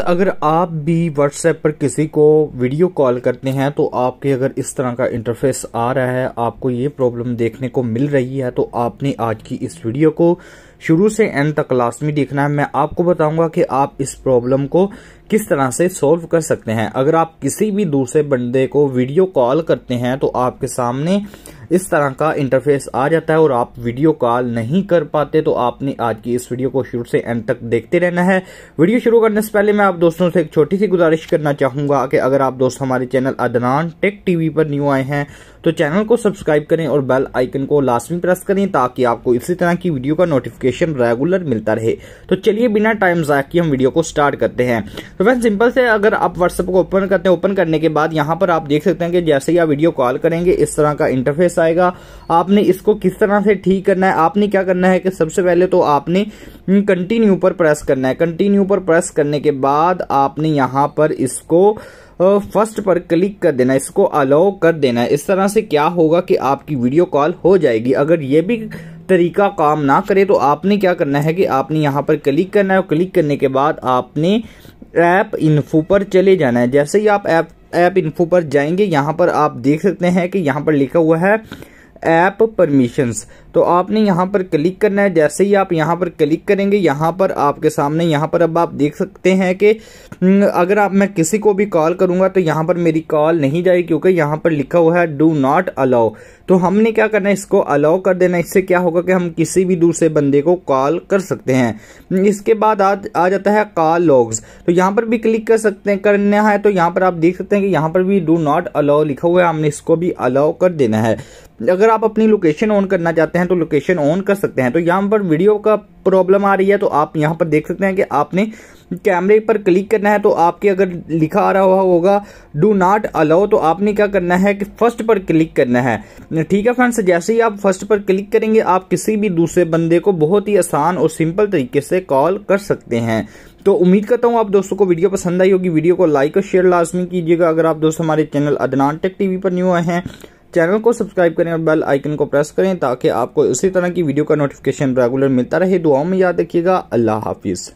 अगर आप भी व्हाट्सएप पर किसी को वीडियो कॉल करते हैं तो आपके अगर इस तरह का इंटरफेस आ रहा है आपको ये प्रॉब्लम देखने को मिल रही है तो आपने आज की इस वीडियो को शुरू से एंड तक लास्ट देखना है मैं आपको बताऊंगा कि आप इस प्रॉब्लम को किस तरह से सॉल्व कर सकते हैं अगर आप किसी भी दूसरे बंदे को वीडियो कॉल करते हैं तो आपके सामने इस तरह का इंटरफेस आ जाता है और आप वीडियो कॉल नहीं कर पाते तो आपने आज की इस वीडियो को शुरू से एंड तक देखते रहना है वीडियो शुरू करने से पहले मैं आप दोस्तों से एक छोटी सी गुजारिश करना चाहूंगा कि अगर आप दोस्त हमारे चैनल अदनान टेक टीवी पर न्यू आए हैं तो चैनल को सब्सक्राइब करें और बेल आइकन को लाजमी प्रेस करें ताकि आपको इसी तरह की वीडियो का नोटिफिकेशन रेगुलर मिलता रहे तो चलिए बिना टाइम ज़ाया कि हम वीडियो को स्टार्ट करते हैं तो फ्रेंड सिंपल से अगर आप व्हाट्सअप को ओपन करते हैं ओपन करने के बाद यहाँ पर आप देख सकते हैं कि जैसे ही आप वीडियो कॉल करेंगे इस तरह का इंटरफेस आएगा आपने इसको किस तरह से ठीक करना है आपने क्या करना है कि सबसे पहले तो आपने कंटिन्यू हम्म, पर प्रेस करना है कंटिन्यू पर प्रेस करने के बाद आपने यहाँ पर इसको फर्स्ट पर क्लिक कर देना इसको अलाउ कर देना है इस तरह से क्या होगा कि आपकी वीडियो कॉल हो जाएगी अगर ये भी तरीका काम ना करे तो आपने क्या करना है कि आपने यहाँ पर क्लिक करना है और क्लिक करने के बाद आपने ऐप इन्फो पर चले जाना है जैसे ही आप ऐप ऐप इन्फो पर जाएंगे यहाँ पर आप देख सकते हैं कि यहाँ पर लिखा हुआ है ऐप परमिशंस तो आपने यहाँ पर क्लिक करना है जैसे ही आप यहाँ पर क्लिक करेंगे यहाँ पर आपके सामने यहाँ पर अब आप देख सकते हैं कि हम्म, अगर आप मैं किसी को भी कॉल करूँगा तो यहाँ पर मेरी कॉल नहीं जाएगी क्योंकि यहाँ पर लिखा हुआ है डू नॉट अलाउ तो हमने क्या करना है इसको अलाउ कर देना इससे क्या होगा कि हम किसी भी दूसरे बंदे को कॉल कर सकते हैं इसके बाद आ, आ जाता है कॉल लॉग्स तो यहाँ पर भी क्लिक कर सकते हैं करना है तो यहाँ पर आप देख सकते हैं कि यहाँ पर भी डू नॉट अलाउ लिखा हुआ है हमने इसको भी अलाउ कर देना है अगर आप अपनी लोकेशन ऑन करना चाहते हैं हैं तो लोकेशन ऑन कर सकते हैं तो यहाँ पर वीडियो का प्रॉब्लम आ रही है तो आप यहाँ पर देख सकते हैं कि आपने कैमरे पर क्लिक करना है तो आपके अगर लिखा आ रहा होगा डू नॉट अलाउ तो आपने क्या करना है कि फर्स्ट पर क्लिक करना है ठीक है फ्रेंड्स जैसे ही आप फर्स्ट पर क्लिक करेंगे आप किसी भी दूसरे बंदे को बहुत ही आसान और सिंपल तरीके से कॉल कर सकते हैं तो उम्मीद करता हूँ आप दोस्तों को वीडियो पसंद आई होगी वीडियो को लाइक और शेयर लाजमी कीजिएगा अगर आप दोस्तों हमारे चैनल अदनान टेक टीवी पर न्यू आए हैं चैनल को सब्सक्राइब करें और बेल आइकन को प्रेस करें ताकि आपको इसी तरह की वीडियो का नोटिफिकेशन रेगुलर मिलता रहे दुआओं में याद रखिएगा अल्लाह हाफिज़